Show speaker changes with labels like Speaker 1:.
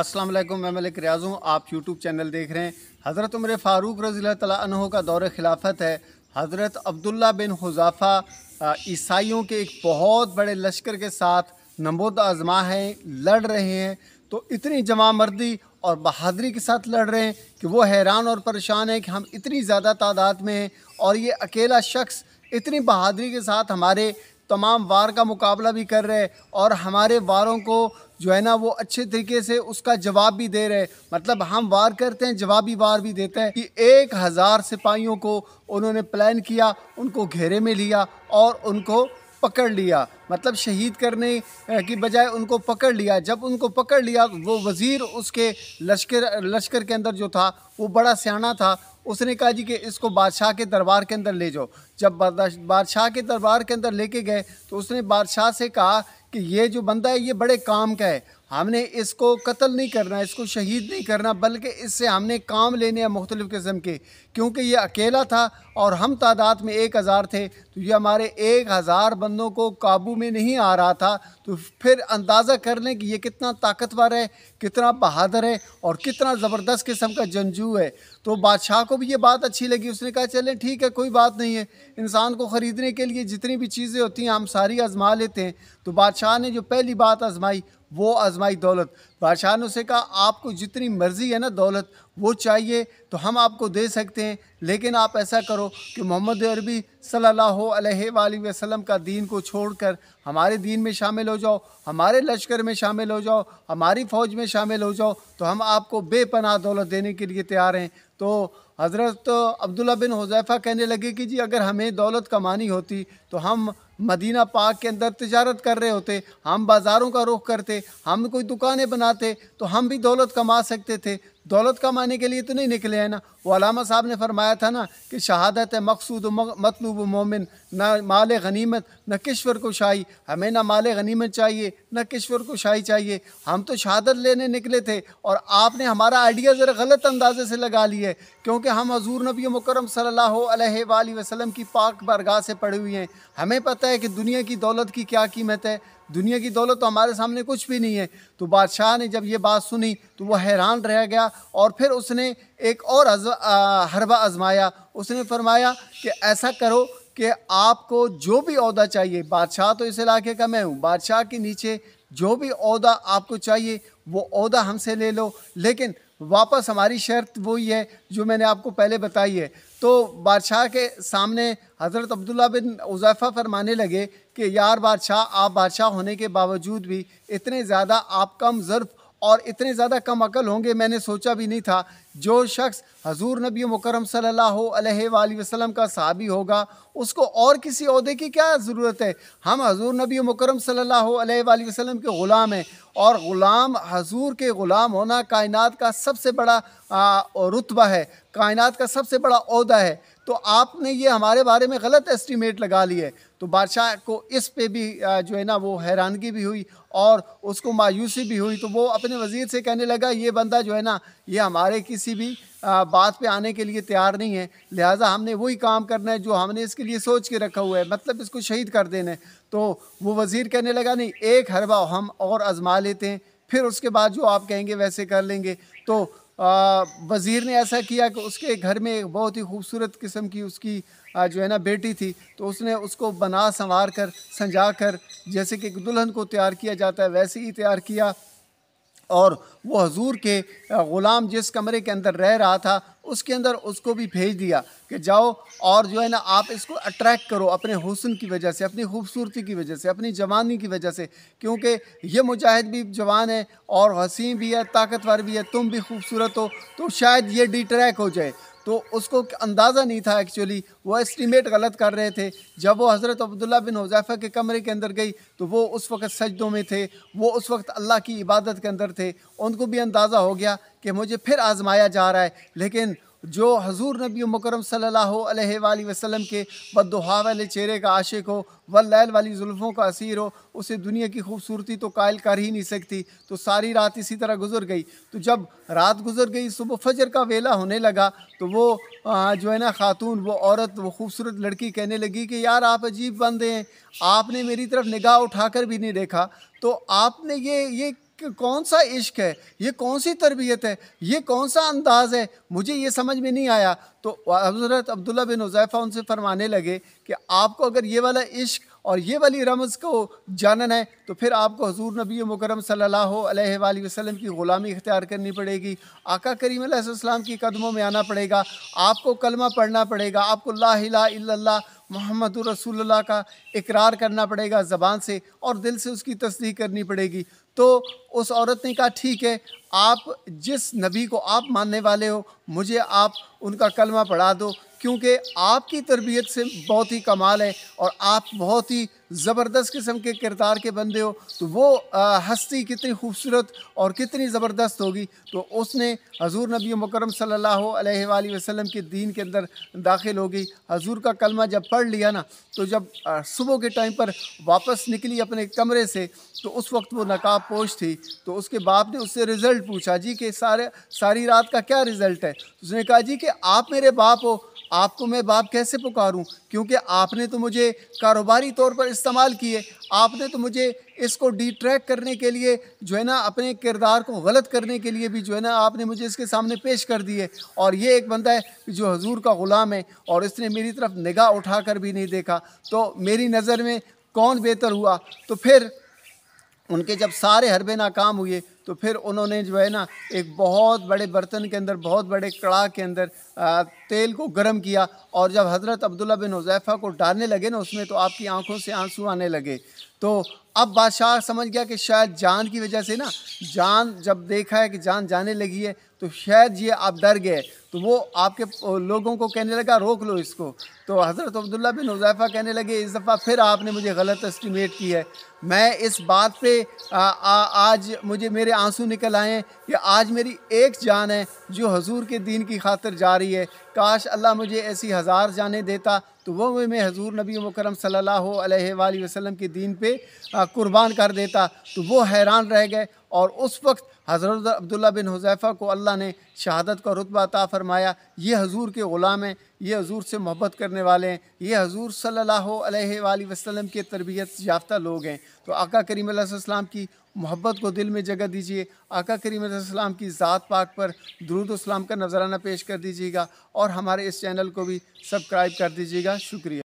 Speaker 1: अस्सलाम वालेकुम मैं मलिक रियाज हूँ आप यूट्यूब चैनल देख रहे हैं हज़रत उम्र फ़ारूक रज़ी तहों का दौर खिलाफत है हज़रत अब्दुल्ला बिन हुजाफ़ा ईसाइयों के एक बहुत बड़े लश्कर के साथ नमोद आज़मा हैं लड़ रहे हैं तो इतनी जमा मर्दी और बहादरी के साथ लड़ रहे हैं कि वो हैरान और परेशान है कि हम इतनी ज़्यादा तादाद में हैं और ये अकेला शख्स इतनी बहादरी के साथ हमारे तमाम वार का मुकाबला भी कर रहे और हमारे वारों को जो है ना वो अच्छे तरीके से उसका जवाब भी दे रहे मतलब हम वार करते हैं जवाबी वार भी देते हैं कि एक हज़ार सिपाहियों को उन्होंने प्लान किया उनको घेरे में लिया और उनको पकड़ लिया मतलब शहीद करने की बजाय उनको पकड़ लिया जब उनको पकड़ लिया वो वज़ीर उसके लश्कर लश्कर के अंदर जो था वो बड़ा सियाना था उसने कहा जी कि इसको बादशाह के दरबार के अंदर ले जाओ जब बादशाह के दरबार के अंदर लेके गए तो उसने बादशाह से कहा कि ये जो बंदा है ये बड़े काम का है हमने इसको कत्ल नहीं करना इसको शहीद नहीं करना बल्कि इससे हमने काम लेने हैं मुख्तलिफ़ किस्म के क्योंकि ये अकेला था और हम तादाद में एक हज़ार थे तो ये हमारे एक हज़ार बंदों को काबू में नहीं आ रहा था तो फिर अंदाज़ा कर लें कि ये कितना ताकतवर है कितना बहादुर है और कितना ज़बरदस्त किस्म का जंजू है तो बादशाह को भी ये बात अच्छी लगी उसने कहा चलें ठीक है कोई बात नहीं है इंसान को ख़रीदने के लिए जितनी भी चीज़ें होती हैं हम सारी आज़मा लेते हैं तो बादशाह ने जो पहली बात आजमाई वो आजमाई दौलत बादशाह ने उसे कहा आपको जितनी मर्ज़ी है ना दौलत वो चाहिए तो हम आपको दे सकते हैं लेकिन आप ऐसा करो कि मोहम्मद अरबी सल्लल्लाहु अलैहि वसल्लम का दीन को छोड़कर हमारे दीन में शामिल हो जाओ हमारे लश्कर में शामिल हो जाओ हमारी फ़ौज में शामिल हो जाओ तो हम आपको बेपनाह दौलत देने के लिए तैयार हैं तो हज़रत अब्दुल्ला बिन हुजैफ़ा कहने लगे कि जी अगर हमें दौलत कमानी होती तो हम मदीना पाक के अंदर तजारत कर रहे होते हम बाज़ारों का रुख करते हम कोई दुकानें बनाते तो हम भी दौलत कमा सकते थे दौलत कमाने के लिए तो नहीं निकले हैं ना वालामा साहब ने फरमाया था ना कि शहादत है मकसूद मतलूब मोमिन ना माल गनीमत न किश्वर को शाही हमें ना माल गनीमत चाहिए न किश्वर को शाही चाहिए हम तो शहादत लेने निकले थे और आपने हमारा आइडिया ज़रा गलत अंदाजे से लगा लिया है क्योंकि हम हजूर नबी मुकरम सल्ला वसलम की पाक बरगाह से पड़े हुए हैं हमें पता है कि दुनिया की दौलत की क्या कीमत है दुनिया की दौलत तो हमारे सामने कुछ भी नहीं है तो बादशाह ने जब ये बात सुनी तो वह हैरान रह गया और फिर उसने एक और आ, हरबा आजमाया उसने फरमाया कि ऐसा करो कि आपको जो भी अहदा चाहिए बादशाह तो इस इलाके का मैं हूँ बादशाह के नीचे जो भी अहदा आपको चाहिए वो अहदा हमसे ले लो लेकिन वापस हमारी शर्त वही है जो मैंने आपको पहले बताई है तो बादशाह के सामने हज़रत अब्दुल्ला बिन उजैफ़ा फरमाने लगे कि यार बादशाह आप बादशाह होने के बावजूद भी इतने ज़्यादा आप कम ज़र्फ़ और इतने ज़्यादा कम अकल होंगे मैंने सोचा भी नहीं था जो शख्स हजूर नबी मुकरम सल्लल्लाहु अलैहि वसल्लम का सहाबी होगा उसको और किसी अहदे की क्या ज़रूरत है हम हजूर नबी मुकरम सल्लल्लाहु अलैहि वसल्लम के ग़ुलाम हैं और ग़ुलाम हजूर के ग़ुलाम होना कायनात का सबसे बड़ा रुतबा है कायनात का सबसे बड़ा अहदा है तो आपने ये हमारे बारे में गलत एस्टीमेट लगा लिया है तो बादशाह को इस पे भी जो है ना वो हैरानगी भी हुई और उसको मायूसी भी हुई तो वो अपने वज़ीर से कहने लगा ये बंदा जो है ना ये हमारे किसी भी बात पे आने के लिए तैयार नहीं है लिहाजा हमने वही काम करना है जो हमने इसके लिए सोच के रखा हुआ है मतलब इसको शहीद कर देना है तो वो वज़ीर कहने लगा नहीं एक हरबा हम और आजमा लेते हैं फिर उसके बाद जो आप कहेंगे वैसे कर लेंगे तो वज़ीर ने ऐसा किया कि उसके घर में एक बहुत ही खूबसूरत किस्म की उसकी जो है ना बेटी थी तो उसने उसको बना संवार कर सजा कर जैसे कि दुल्हन को तैयार किया जाता है वैसे ही तैयार किया और वो हजूर के ग़ुलाम जिस कमरे के अंदर रह रहा था उसके अंदर उसको भी भेज दिया कि जाओ और जो है ना आप इसको अट्रैक्ट करो अपने हुसन की वजह से अपनी खूबसूरती की वजह से अपनी जवानी की वजह से क्योंकि ये मुजाहिद भी जवान है और हसीन भी है ताकतवर भी है तुम भी खूबसूरत हो तो शायद ये डिट्रैक हो जाए तो उसको अंदाज़ा नहीं था एक्चुअली वो एस्टीमेट गलत कर रहे थे जब वो हज़रत अब्दुल्ला बिन हुजैफ़ा के कमरे के अंदर गई तो वो उस वक्त सजदों में थे वो उस वक्त अल्लाह की इबादत के अंदर थे उनको भी अंदाज़ा हो गया कि मुझे फिर आजमाया जा रहा है लेकिन जो हजूर नबी मकरम सल्ला वसलम के बदहा वाले चेहरे का आशिक हो व वाली जुल्फ़ों का असीर हो उसे दुनिया की खूबसूरती तो कायल कर ही नहीं सकती तो सारी रात इसी तरह गुजर गई तो जब रात गुजर गई सुबह फजर का वेला होने लगा तो वो आ, जो है ना खातून वो औरत वो खूबसूरत लड़की कहने लगी कि यार आप अजीब बंदे हैं आपने मेरी तरफ निगाह उठाकर भी नहीं देखा तो आपने ये ये कौन सा इश्क है ये कौन सी तरबियत है ये कौन सा अंदाज है मुझे ये समझ में नहीं आया तो हज़रत अब्दुल्ला बिन उज़ैफ़ा उनसे फरमाने लगे कि आपको अगर ये वाला इश्क और ये वाली रमज़ को जानना है तो फिर आपको हजूर नबी मुकरम सल्ला वसलम की ग़ुलामी इख्तियार करनी पड़ेगी आका करीम सलाम की कदमों में आना पड़ेगा आपको कलमा पढ़ना पड़ेगा आपको ला मोहम्मद रसूल का इकरार करना पड़ेगा ज़बान से और दिल से उसकी तस्दीक करनी पड़ेगी तो उस औरत ने कहा ठीक है आप जिस नबी को आप मानने वाले हो मुझे आप उनका कलमा पढ़ा दो क्योंकि आपकी तरबियत से बहुत ही कमाल है और आप बहुत ही ज़बरदस्त किस्म के किरदार के बंदे हो तो वो हस्ती कितनी खूबसूरत और कितनी ज़बरदस्त होगी तो उसने हजूर नबी मकरम सल्लल्लाहु अलैहि वसल्लम के दीन के अंदर दाखिल हो गई हजूर का कलमा जब पढ़ लिया ना तो जब सुबह के टाइम पर वापस निकली अपने कमरे से तो उस वक्त वो नकाब पोस्ट थी तो उसके बाप ने उससे रिज़ल्ट पूछा जी कि सारे सारी रात का क्या रिज़ल्ट है तो उसने कहा जी कि आप मेरे बाप हो आपको मैं बाप कैसे पुकारूं क्योंकि आपने तो मुझे कारोबारी तौर पर इस्तेमाल किए आपने तो मुझे इसको डिट्रैक करने के लिए जो है ना अपने किरदार को गलत करने के लिए भी जो है ना आपने मुझे इसके सामने पेश कर दिए और ये एक बंदा है जो हजूर का ग़ुलाम है और इसने मेरी तरफ निगाह उठा कर भी नहीं देखा तो मेरी नज़र में कौन बेहतर हुआ तो फिर उनके जब सारे हरबे नाकाम हुए तो फिर उन्होंने जो है ना एक बहुत बड़े बर्तन के अंदर बहुत बड़े कड़ा के अंदर तेल को गर्म किया और जब हज़रत अब्दुल्ला बिन हुजैफ़ा को डालने लगे ना उसमें तो आपकी आंखों से आंसू आने लगे तो अब बादशाह समझ गया कि शायद जान की वजह से ना जान जब देखा है कि जान जाने लगी है तो शायद ये आप डर गए तो वो आपके लोगों को कहने लगा रोक लो इसको तो हज़रत अब्दुल्ला बिन हुजैफा कहने लगे इस दफ़ा फिर आपने मुझे गलत एस्टिमेट की है मैं इस बात पे आ, आ, आज मुझे मेरे आंसू निकल आए हैं कि आज मेरी एक जान है जो हजूर के दीन की खातिर जा रही है काश अल्लाह मुझे ऐसी हज़ार जानें देता तो वो मैं हजूर नबी मकरम सल्ला वसलम के दीन पे कुर्बान कर देता तो वो हैरान रह गए और उस वक्त हज़रत अब्दुल्ला बिन हुजैफ़ा को अल्लाह ने शहादत का रुतबा अता फ़रमाया ये हजूर के ग़ुलाम हैं ये हजूर से मोहब्बत करने वाले हैं ये हजूर सल्लल्लाहु अलैहि वसल्लम के तरबियत याफ्ता लोग हैं तो आका करीम करीम की मोहब्बत को दिल में जगह दीजिए आका करीम करीम की ज़ात पाक पर दरूद का नजराना पेश कर दीजिएगा और हमारे इस चैनल को भी सब्सक्राइब कर दीजिएगा शुक्रिया